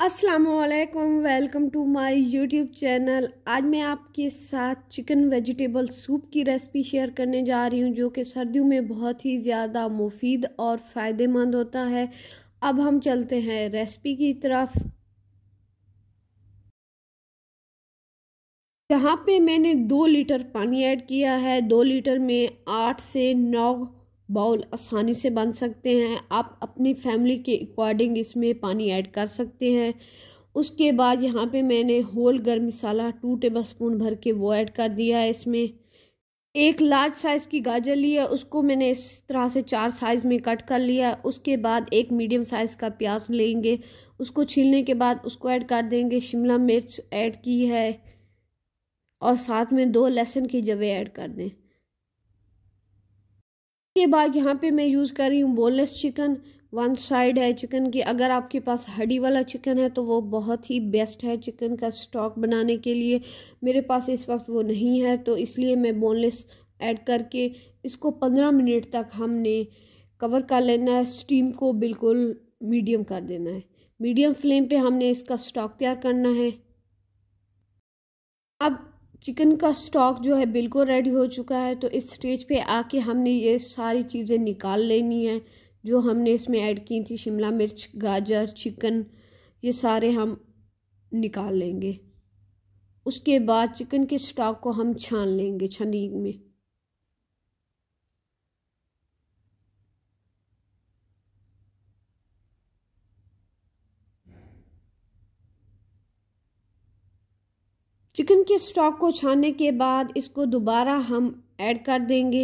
असलकम welcome to my YouTube channel आज मैं आपके साथ चिकन वेजिटेबल सूप की रेसिपी शेयर करने जा रही हूँ जो कि सर्दियों में बहुत ही ज़्यादा मुफीद और फ़ायदेमंद होता है अब हम चलते हैं रेसिपी की तरफ यहाँ पे मैंने दो लीटर पानी ऐड किया है दो लीटर में आठ से नौ बाउल आसानी से बन सकते हैं आप अपनी फैमिली के अकॉर्डिंग इसमें पानी ऐड कर सकते हैं उसके बाद यहाँ पे मैंने होल गर्म मसाला टू टेबल स्पून भर के वो ऐड कर दिया है इसमें एक लार्ज साइज़ की गाजर ली है उसको मैंने इस तरह से चार साइज़ में कट कर लिया उसके बाद एक मीडियम साइज़ का प्याज लेंगे उसको छीलने के बाद उसको ऐड कर देंगे शिमला मिर्च ऐड की है और साथ में दो लहसुन की जवे ऐड कर दें के बाद यहाँ पे मैं यूज़ कर रही हूँ बोनलेस चिकन वन साइड है चिकन की अगर आपके पास हड्डी वाला चिकन है तो वो बहुत ही बेस्ट है चिकन का स्टॉक बनाने के लिए मेरे पास इस वक्त वो नहीं है तो इसलिए मैं बोनलेस ऐड करके इसको पंद्रह मिनट तक हमने कवर कर लेना है स्टीम को बिल्कुल मीडियम कर देना है मीडियम फ्लेम पे हमने इसका स्टॉक तैयार करना है अब चिकन का स्टॉक जो है बिल्कुल रेडी हो चुका है तो इस स्टेज पे आके हमने ये सारी चीज़ें निकाल लेनी है जो हमने इसमें ऐड की थी शिमला मिर्च गाजर चिकन ये सारे हम निकाल लेंगे उसके बाद चिकन के स्टॉक को हम छान लेंगे छनी में चिकन के स्टॉक को छानने के बाद इसको दोबारा हम ऐड कर देंगे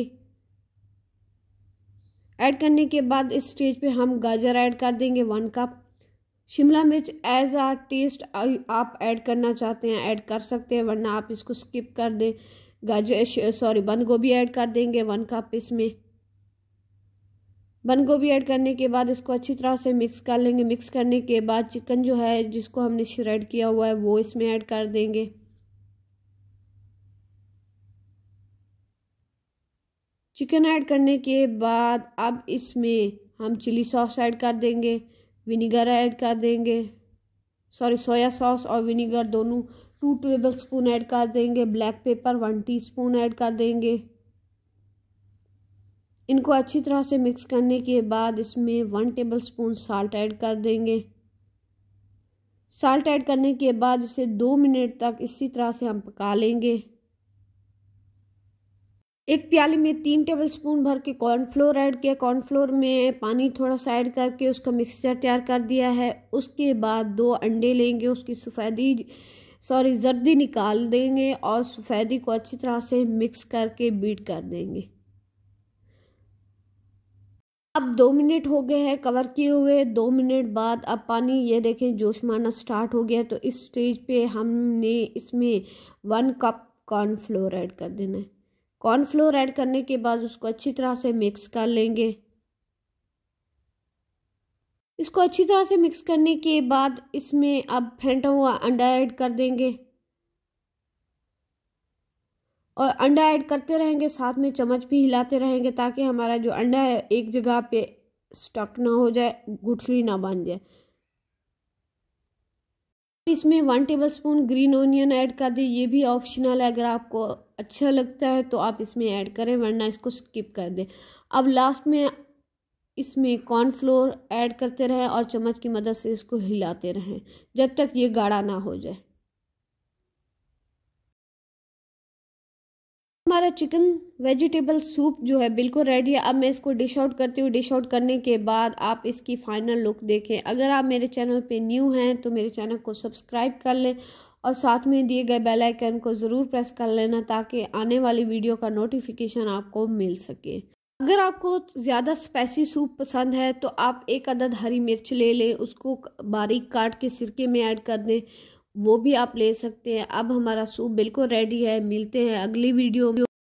ऐड करने के बाद इस स्टेज पे हम गाजर ऐड कर देंगे वन कप शिमला मिर्च एज आ टेस्ट आप ऐड करना चाहते हैं ऐड कर सकते हैं वरना आप इसको स्किप कर दें गाजर सॉरी बंद गोभी ऐड कर देंगे वन कप इसमें बंद गोभी ऐड करने के बाद इसको अच्छी तरह से मिक्स कर लेंगे मिक्स करने के बाद चिकन जो है जिसको हमने श्रेड किया हुआ है वो इसमें ऐड कर देंगे चिकन ऐड करने के बाद अब इसमें हम चिली सॉस ऐड कर देंगे विनीगर ऐड कर देंगे सॉरी सोया सॉस और विनीगर दोनों टू टेबल स्पून ऐड कर देंगे black pepper one teaspoon add कर देंगे इनको अच्छी तरह से मिक्स करने के बाद इसमें one tablespoon salt add कर देंगे साल्ट ऐड करने के बाद इसे दो मिनट तक इसी तरह से हम पका लेंगे एक प्याले में तीन टेबल स्पून भर के कॉर्नफ्लोर ऐड किया कॉर्नफ्लोर में पानी थोड़ा सा ऐड करके उसका मिक्सचर तैयार कर दिया है उसके बाद दो अंडे लेंगे उसकी सफ़ेदी सॉरी जर्दी निकाल देंगे और सफ़ेदी को अच्छी तरह से मिक्स करके बीट कर देंगे अब दो मिनट हो गए हैं कवर किए हुए दो मिनट बाद अब पानी ये देखें जोश मारना स्टार्ट हो गया तो इस स्टेज पे हमने इसमें वन कप कॉर्नफ्लोर ऐड कर देना है कॉर्नफ्लोर ऐड करने के बाद उसको अच्छी तरह से मिक्स कर लेंगे इसको अच्छी तरह से मिक्स करने के बाद इसमें अब फेंटा हुआ अंडा ऐड कर देंगे और अंडा ऐड करते रहेंगे साथ में चम्मच भी हिलाते रहेंगे ताकि हमारा जो अंडा है एक जगह पे स्टक ना हो जाए गुठली ना बन जाए इसमें one tablespoon green onion add कर दें ये भी ऑप्शनल है अगर आपको अच्छा लगता है तो आप इसमें ऐड करें वरना इसको स्किप कर दें अब लास्ट में इसमें कॉर्नफ्लोर ऐड करते रहें और चम्मच की मदद से इसको हिलाते रहें जब तक ये गाढ़ा ना हो जाए हमारा चिकन वेजिटेबल सूप जो है बिल्कुल रेडी है अब मैं इसको डिश आउट करती हूँ डिश आउट करने के बाद आप इसकी फाइनल लुक देखें अगर आप मेरे चैनल पे न्यू हैं तो मेरे चैनल को सब्सक्राइब कर लें और साथ में दिए गए बेल आइकन को ज़रूर प्रेस कर लेना ताकि आने वाली वीडियो का नोटिफिकेशन आपको मिल सके अगर आपको ज़्यादा स्पाइसी सूप पसंद है तो आप एक अदद हरी मिर्च ले लें उसको बारीक काट के सिरके में ऐड कर दें वो भी आप ले सकते हैं अब हमारा सूप बिल्कुल रेडी है मिलते हैं अगली वीडियो में